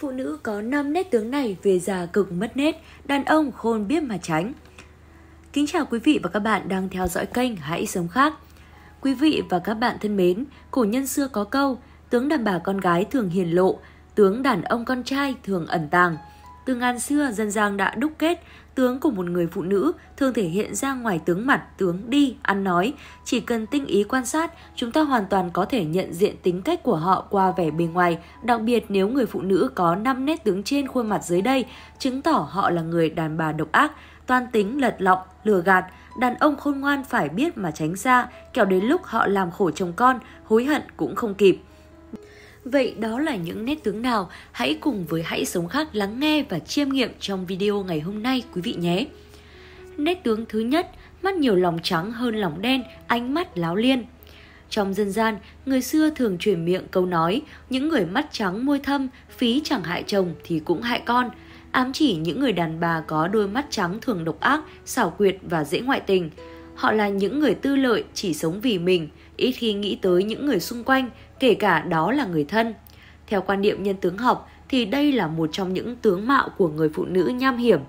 Phụ nữ có năm nét tướng này về già cực mất nét, đàn ông khôn biết mà tránh. Kính chào quý vị và các bạn đang theo dõi kênh Hãy Sống Khác. Quý vị và các bạn thân mến, cổ nhân xưa có câu, tướng đàn bà con gái thường hiền lộ, tướng đàn ông con trai thường ẩn tàng – từ ngàn xưa, dân gian đã đúc kết tướng của một người phụ nữ thường thể hiện ra ngoài tướng mặt, tướng đi, ăn nói. Chỉ cần tinh ý quan sát, chúng ta hoàn toàn có thể nhận diện tính cách của họ qua vẻ bề ngoài, đặc biệt nếu người phụ nữ có năm nét tướng trên khuôn mặt dưới đây, chứng tỏ họ là người đàn bà độc ác, toan tính, lật lọng, lừa gạt. Đàn ông khôn ngoan phải biết mà tránh xa, kẻo đến lúc họ làm khổ chồng con, hối hận cũng không kịp. Vậy đó là những nét tướng nào? Hãy cùng với Hãy Sống Khác lắng nghe và chiêm nghiệm trong video ngày hôm nay quý vị nhé. Nét tướng thứ nhất, mắt nhiều lòng trắng hơn lòng đen, ánh mắt láo liên. Trong dân gian, người xưa thường truyền miệng câu nói những người mắt trắng môi thâm, phí chẳng hại chồng thì cũng hại con, ám chỉ những người đàn bà có đôi mắt trắng thường độc ác, xảo quyệt và dễ ngoại tình họ là những người tư lợi chỉ sống vì mình, ít khi nghĩ tới những người xung quanh, kể cả đó là người thân. Theo quan niệm nhân tướng học thì đây là một trong những tướng mạo của người phụ nữ nham hiểm.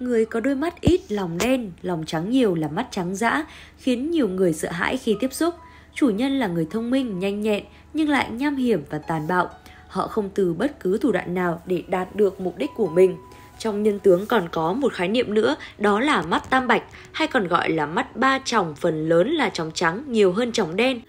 Người có đôi mắt ít, lòng đen, lòng trắng nhiều là mắt trắng dã, khiến nhiều người sợ hãi khi tiếp xúc. Chủ nhân là người thông minh, nhanh nhẹn, nhưng lại nham hiểm và tàn bạo. Họ không từ bất cứ thủ đoạn nào để đạt được mục đích của mình. Trong nhân tướng còn có một khái niệm nữa, đó là mắt tam bạch, hay còn gọi là mắt ba tròng phần lớn là tròng trắng nhiều hơn tròng đen.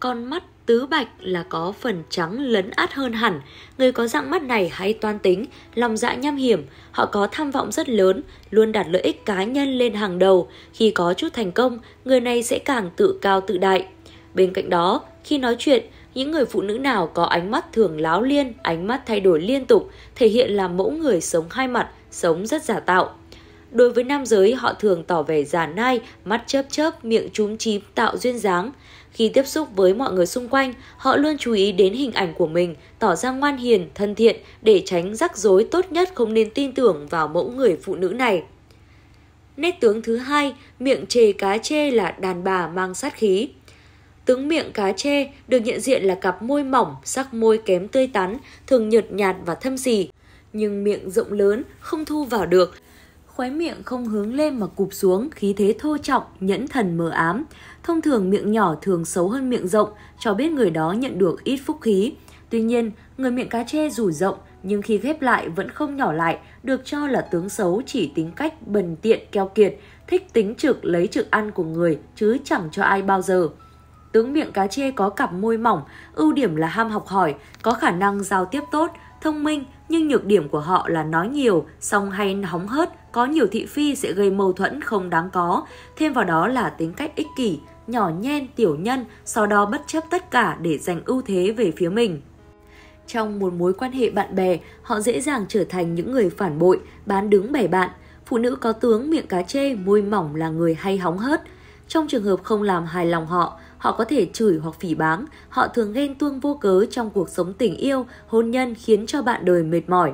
Còn mắt tứ bạch là có phần trắng lấn át hơn hẳn. Người có dạng mắt này hay toan tính, lòng dạ nham hiểm, họ có tham vọng rất lớn, luôn đặt lợi ích cá nhân lên hàng đầu. Khi có chút thành công, người này sẽ càng tự cao tự đại. Bên cạnh đó, khi nói chuyện, những người phụ nữ nào có ánh mắt thường láo liên, ánh mắt thay đổi liên tục, thể hiện là mẫu người sống hai mặt, sống rất giả tạo. Đối với nam giới, họ thường tỏ vẻ giả nai, mắt chớp chớp, miệng trúng chím tạo duyên dáng. Khi tiếp xúc với mọi người xung quanh, họ luôn chú ý đến hình ảnh của mình, tỏ ra ngoan hiền, thân thiện để tránh rắc rối tốt nhất không nên tin tưởng vào mẫu người phụ nữ này. Nét tướng thứ hai, miệng chê cá chê là đàn bà mang sát khí. Tướng miệng cá chê được nhận diện là cặp môi mỏng, sắc môi kém tươi tắn, thường nhợt nhạt và thâm xì, nhưng miệng rộng lớn, không thu vào được. Khóe miệng không hướng lên mà cụp xuống, khí thế thô trọng, nhẫn thần mờ ám. Thông thường miệng nhỏ thường xấu hơn miệng rộng, cho biết người đó nhận được ít phúc khí. Tuy nhiên, người miệng cá chê dù rộng nhưng khi ghép lại vẫn không nhỏ lại, được cho là tướng xấu chỉ tính cách bần tiện keo kiệt, thích tính trực lấy trực ăn của người chứ chẳng cho ai bao giờ. Tướng miệng cá chê có cặp môi mỏng, ưu điểm là ham học hỏi, có khả năng giao tiếp tốt, thông minh nhưng nhược điểm của họ là nói nhiều, song hay hóng hớt, có nhiều thị phi sẽ gây mâu thuẫn không đáng có. Thêm vào đó là tính cách ích kỷ, nhỏ nhen, tiểu nhân, sau đó bất chấp tất cả để giành ưu thế về phía mình. Trong một mối quan hệ bạn bè, họ dễ dàng trở thành những người phản bội, bán đứng bẻ bạn. Phụ nữ có tướng miệng cá chê, môi mỏng là người hay hóng hớt, trong trường hợp không làm hài lòng họ, họ có thể chửi hoặc phỉ báng, họ thường ghen tuông vô cớ trong cuộc sống tình yêu, hôn nhân khiến cho bạn đời mệt mỏi.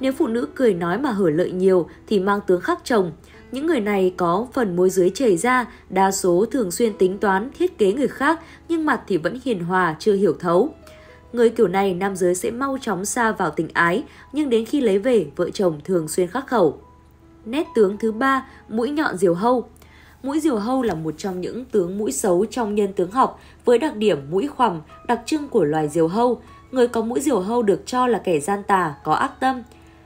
Nếu phụ nữ cười nói mà hở lợi nhiều thì mang tướng khắc chồng. Những người này có phần môi dưới chảy ra, đa số thường xuyên tính toán, thiết kế người khác, nhưng mặt thì vẫn hiền hòa, chưa hiểu thấu. Người kiểu này nam giới sẽ mau chóng xa vào tình ái, nhưng đến khi lấy về, vợ chồng thường xuyên khắc khẩu. Nét tướng thứ ba, mũi nhọn diều hâu mũi diều hâu là một trong những tướng mũi xấu trong nhân tướng học với đặc điểm mũi khoằm, đặc trưng của loài diều hâu. Người có mũi diều hâu được cho là kẻ gian tà, có ác tâm.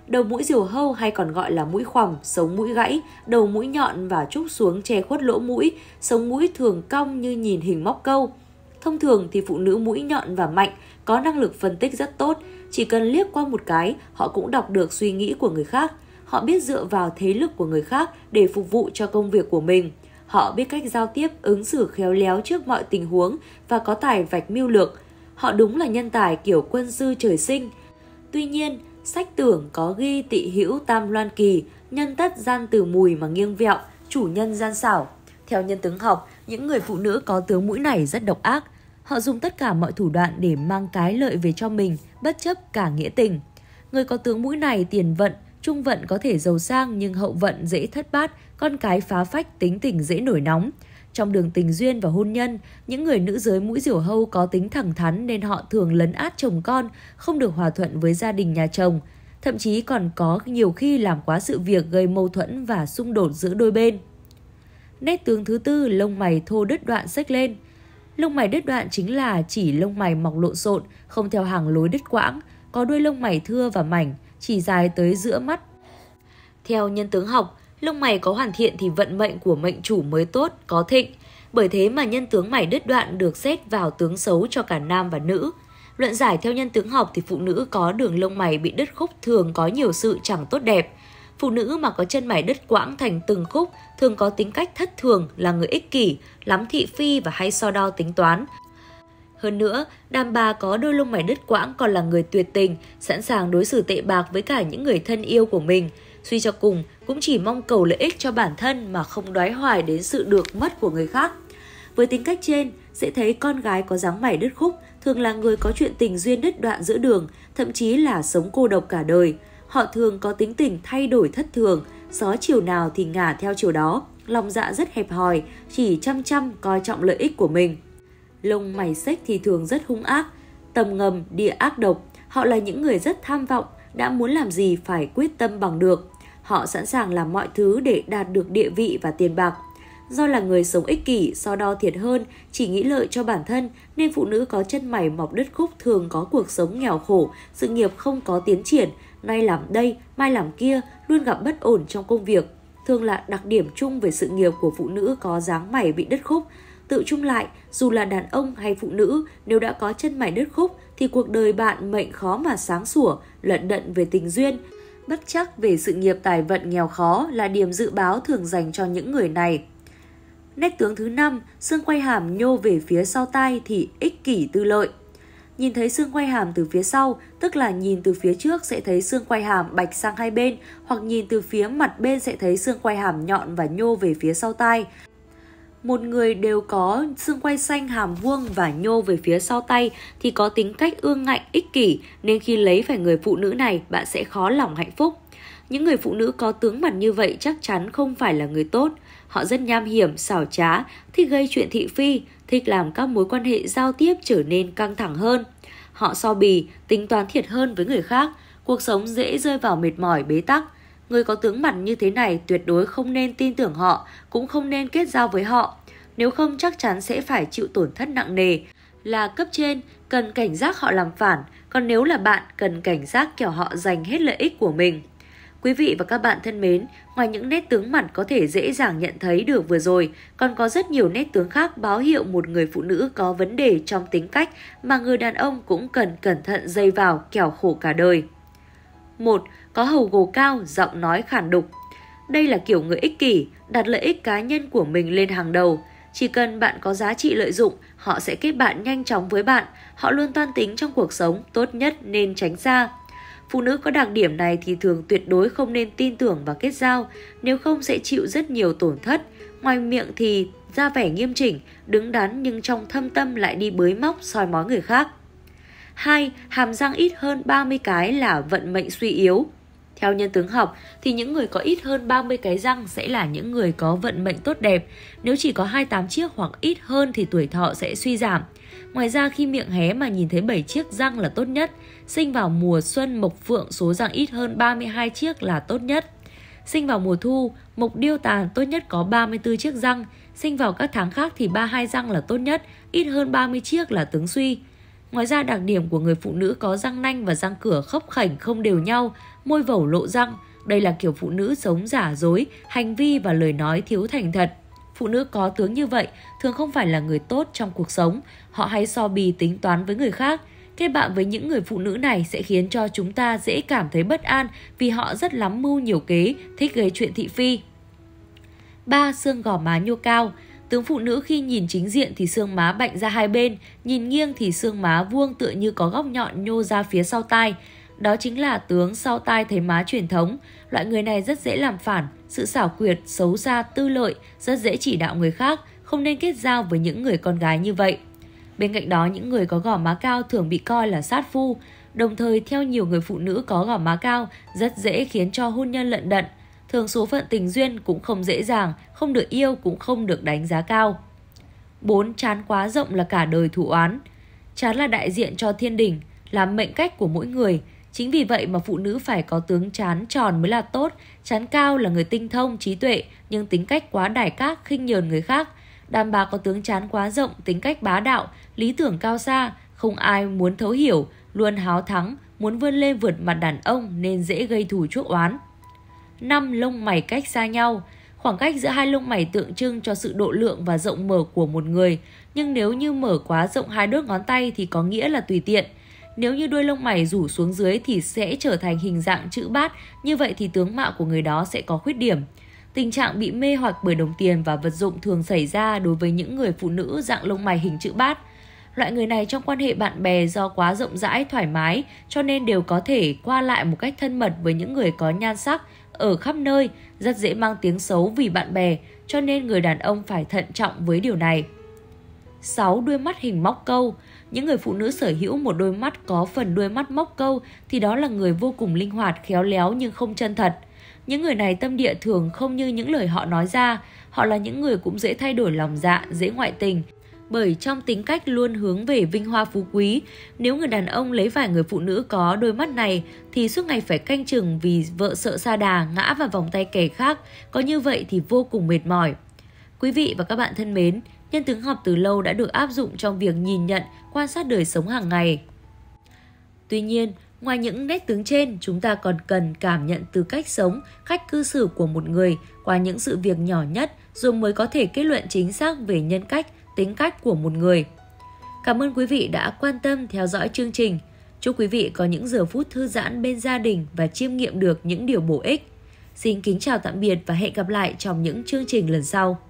Đầu mũi diều hâu hay còn gọi là mũi khoằm, sống mũi gãy, đầu mũi nhọn và trúc xuống che khuất lỗ mũi, sống mũi thường cong như nhìn hình móc câu. Thông thường thì phụ nữ mũi nhọn và mạnh, có năng lực phân tích rất tốt, chỉ cần liếc qua một cái, họ cũng đọc được suy nghĩ của người khác. Họ biết dựa vào thế lực của người khác để phục vụ cho công việc của mình. Họ biết cách giao tiếp, ứng xử khéo léo trước mọi tình huống và có tài vạch mưu lược. Họ đúng là nhân tài kiểu quân sư trời sinh. Tuy nhiên, sách tưởng có ghi tị hữu tam loan kỳ, nhân tất gian từ mùi mà nghiêng vẹo, chủ nhân gian xảo. Theo nhân tướng học, những người phụ nữ có tướng mũi này rất độc ác. Họ dùng tất cả mọi thủ đoạn để mang cái lợi về cho mình, bất chấp cả nghĩa tình. Người có tướng mũi này tiền vận trung vận có thể giàu sang nhưng hậu vận dễ thất bát, con cái phá phách tính tình dễ nổi nóng. Trong đường tình duyên và hôn nhân, những người nữ giới mũi diều hâu có tính thẳng thắn nên họ thường lấn át chồng con, không được hòa thuận với gia đình nhà chồng. Thậm chí còn có nhiều khi làm quá sự việc gây mâu thuẫn và xung đột giữa đôi bên. Nét tướng thứ tư, lông mày thô đứt đoạn xếch lên. Lông mày đứt đoạn chính là chỉ lông mày mọc lộn xộn, không theo hàng lối đứt quãng, có đuôi lông mày thưa và mảnh, chỉ dài tới giữa mắt. Theo nhân tướng học, lông mày có hoàn thiện thì vận mệnh của mệnh chủ mới tốt, có thịnh. Bởi thế mà nhân tướng mày đứt đoạn được xét vào tướng xấu cho cả nam và nữ. Luận giải theo nhân tướng học thì phụ nữ có đường lông mày bị đứt khúc thường có nhiều sự chẳng tốt đẹp. Phụ nữ mà có chân mày đứt quãng thành từng khúc thường có tính cách thất thường, là người ích kỷ, lắm thị phi và hay so đo tính toán, hơn nữa, đàn bà có đôi lông mày đứt quãng còn là người tuyệt tình, sẵn sàng đối xử tệ bạc với cả những người thân yêu của mình. Suy cho cùng, cũng chỉ mong cầu lợi ích cho bản thân mà không đoái hoài đến sự được mất của người khác. Với tính cách trên, sẽ thấy con gái có dáng mày đứt khúc thường là người có chuyện tình duyên đứt đoạn giữa đường, thậm chí là sống cô độc cả đời. Họ thường có tính tình thay đổi thất thường, gió chiều nào thì ngả theo chiều đó, lòng dạ rất hẹp hòi, chỉ chăm chăm coi trọng lợi ích của mình lông mày xếch thì thường rất hung ác, tầm ngầm, địa ác độc. Họ là những người rất tham vọng, đã muốn làm gì phải quyết tâm bằng được. Họ sẵn sàng làm mọi thứ để đạt được địa vị và tiền bạc. Do là người sống ích kỷ, so đo thiệt hơn, chỉ nghĩ lợi cho bản thân, nên phụ nữ có chân mày mọc đứt khúc thường có cuộc sống nghèo khổ, sự nghiệp không có tiến triển, nay làm đây, mai làm kia, luôn gặp bất ổn trong công việc. Thường là đặc điểm chung về sự nghiệp của phụ nữ có dáng mày bị đứt khúc, tự chung lại, dù là đàn ông hay phụ nữ, nếu đã có chân mày đứt khúc thì cuộc đời bạn mệnh khó mà sáng sủa, lận đận về tình duyên, bất chắc về sự nghiệp tài vận nghèo khó là điểm dự báo thường dành cho những người này. Nét tướng thứ năm, xương quay hàm nhô về phía sau tai thì ích kỷ tư lợi. Nhìn thấy xương quay hàm từ phía sau, tức là nhìn từ phía trước sẽ thấy xương quay hàm bạch sang hai bên, hoặc nhìn từ phía mặt bên sẽ thấy xương quay hàm nhọn và nhô về phía sau tai một người đều có xương quay xanh hàm vuông và nhô về phía sau tay thì có tính cách ương ngạnh ích kỷ nên khi lấy phải người phụ nữ này bạn sẽ khó lòng hạnh phúc. Những người phụ nữ có tướng mặt như vậy chắc chắn không phải là người tốt. Họ rất nham hiểm, xảo trá, thích gây chuyện thị phi, thích làm các mối quan hệ giao tiếp trở nên căng thẳng hơn. Họ so bì, tính toán thiệt hơn với người khác, cuộc sống dễ rơi vào mệt mỏi bế tắc, Người có tướng mặt như thế này tuyệt đối không nên tin tưởng họ, cũng không nên kết giao với họ. Nếu không chắc chắn sẽ phải chịu tổn thất nặng nề. Là cấp trên, cần cảnh giác họ làm phản, còn nếu là bạn, cần cảnh giác kiểu họ giành hết lợi ích của mình. Quý vị và các bạn thân mến, ngoài những nét tướng mặt có thể dễ dàng nhận thấy được vừa rồi, còn có rất nhiều nét tướng khác báo hiệu một người phụ nữ có vấn đề trong tính cách mà người đàn ông cũng cần cẩn thận dây vào kẻo khổ cả đời. 1. Có hầu gồ cao, giọng nói khản đục. Đây là kiểu người ích kỷ, đặt lợi ích cá nhân của mình lên hàng đầu. Chỉ cần bạn có giá trị lợi dụng, họ sẽ kết bạn nhanh chóng với bạn. Họ luôn toan tính trong cuộc sống, tốt nhất nên tránh xa. Phụ nữ có đặc điểm này thì thường tuyệt đối không nên tin tưởng và kết giao, nếu không sẽ chịu rất nhiều tổn thất. Ngoài miệng thì ra vẻ nghiêm chỉnh, đứng đắn nhưng trong thâm tâm lại đi bới móc soi mói người khác. 2. Hàm răng ít hơn 30 cái là vận mệnh suy yếu. Theo nhân tướng học thì những người có ít hơn 30 cái răng sẽ là những người có vận mệnh tốt đẹp. Nếu chỉ có 28 chiếc hoặc ít hơn thì tuổi thọ sẽ suy giảm. Ngoài ra khi miệng hé mà nhìn thấy 7 chiếc răng là tốt nhất. Sinh vào mùa xuân mộc phượng số răng ít hơn 32 chiếc là tốt nhất. Sinh vào mùa thu, mộc điêu tàn tốt nhất có 34 chiếc răng. Sinh vào các tháng khác thì 32 răng là tốt nhất, ít hơn 30 chiếc là tướng suy. Ngoài ra đặc điểm của người phụ nữ có răng nanh và răng cửa khớp khảnh không đều nhau, môi vẩu lộ răng. Đây là kiểu phụ nữ sống giả dối, hành vi và lời nói thiếu thành thật. Phụ nữ có tướng như vậy thường không phải là người tốt trong cuộc sống. Họ hay so bì tính toán với người khác. Kết bạn với những người phụ nữ này sẽ khiến cho chúng ta dễ cảm thấy bất an vì họ rất lắm mưu nhiều kế, thích gây chuyện thị phi. 3. Xương gò má nhô cao Tướng phụ nữ khi nhìn chính diện thì xương má bạnh ra hai bên, nhìn nghiêng thì xương má vuông tựa như có góc nhọn nhô ra phía sau tai. Đó chính là tướng sau tai thấy má truyền thống. Loại người này rất dễ làm phản, sự xảo quyệt, xấu xa, tư lợi, rất dễ chỉ đạo người khác, không nên kết giao với những người con gái như vậy. Bên cạnh đó, những người có gò má cao thường bị coi là sát phu. Đồng thời, theo nhiều người phụ nữ có gò má cao, rất dễ khiến cho hôn nhân lận đận, thường số phận tình duyên cũng không dễ dàng, không được yêu cũng không được đánh giá cao. 4. Chán quá rộng là cả đời thủ oán. Chán là đại diện cho thiên đình là mệnh cách của mỗi người. Chính vì vậy mà phụ nữ phải có tướng chán tròn mới là tốt. Chán cao là người tinh thông, trí tuệ, nhưng tính cách quá đài các, khinh nhờn người khác. Đàn bà có tướng chán quá rộng, tính cách bá đạo, lý tưởng cao xa, không ai muốn thấu hiểu, luôn háo thắng, muốn vươn lên vượt mặt đàn ông nên dễ gây thù chuốc oán năm lông mày cách xa nhau. Khoảng cách giữa hai lông mày tượng trưng cho sự độ lượng và rộng mở của một người, nhưng nếu như mở quá rộng hai đốt ngón tay thì có nghĩa là tùy tiện. Nếu như đuôi lông mày rủ xuống dưới thì sẽ trở thành hình dạng chữ bát, như vậy thì tướng mạo của người đó sẽ có khuyết điểm. Tình trạng bị mê hoặc bởi đồng tiền và vật dụng thường xảy ra đối với những người phụ nữ dạng lông mày hình chữ bát. Loại người này trong quan hệ bạn bè do quá rộng rãi, thoải mái cho nên đều có thể qua lại một cách thân mật với những người có nhan sắc ở khắp nơi, rất dễ mang tiếng xấu vì bạn bè, cho nên người đàn ông phải thận trọng với điều này. 6. Đuôi mắt hình móc câu Những người phụ nữ sở hữu một đôi mắt có phần đuôi mắt móc câu thì đó là người vô cùng linh hoạt, khéo léo nhưng không chân thật. Những người này tâm địa thường không như những lời họ nói ra, họ là những người cũng dễ thay đổi lòng dạ, dễ ngoại tình, bởi trong tính cách luôn hướng về vinh hoa phú quý, nếu người đàn ông lấy phải người phụ nữ có đôi mắt này thì suốt ngày phải canh chừng vì vợ sợ xa đà ngã vào vòng tay kẻ khác, có như vậy thì vô cùng mệt mỏi. Quý vị và các bạn thân mến, nhân tướng học từ lâu đã được áp dụng trong việc nhìn nhận, quan sát đời sống hàng ngày. Tuy nhiên, ngoài những nét tướng trên, chúng ta còn cần cảm nhận từ cách sống, cách cư xử của một người qua những sự việc nhỏ nhất rồi mới có thể kết luận chính xác về nhân cách, tính cách của một người. Cảm ơn quý vị đã quan tâm theo dõi chương trình. Chúc quý vị có những giờ phút thư giãn bên gia đình và chiêm nghiệm được những điều bổ ích. Xin kính chào tạm biệt và hẹn gặp lại trong những chương trình lần sau.